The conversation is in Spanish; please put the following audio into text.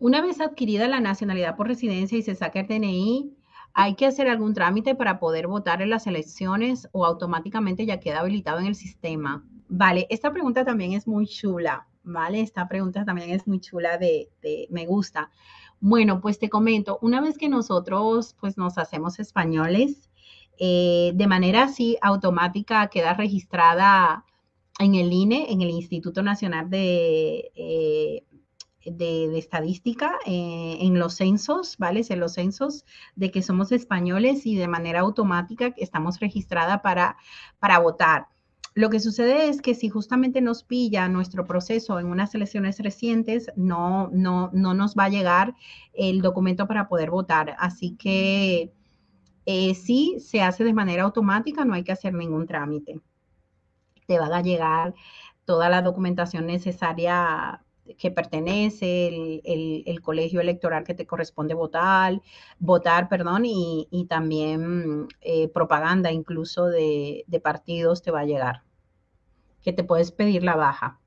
Una vez adquirida la nacionalidad por residencia y se saca el DNI, hay que hacer algún trámite para poder votar en las elecciones o automáticamente ya queda habilitado en el sistema. Vale, esta pregunta también es muy chula, ¿vale? Esta pregunta también es muy chula de, me gusta. Bueno, pues te comento, una vez que nosotros pues nos hacemos españoles, eh, de manera así automática queda registrada en el INE, en el Instituto Nacional de... Eh, de, estadística eh, en los censos, ¿vale? En los censos de que somos españoles y de manera automática estamos registrada para, para votar. Lo que sucede es que si justamente nos pilla nuestro proceso en unas elecciones recientes, no, no, no nos va a llegar el documento para poder votar. Así que eh, si se hace de manera automática, no hay que hacer ningún trámite. Te van a llegar toda la documentación necesaria que pertenece, el, colegio electoral que te corresponde votar, votar, perdón, y, también eh, propaganda incluso de partidos te va a llegar, que te puedes pedir la baja.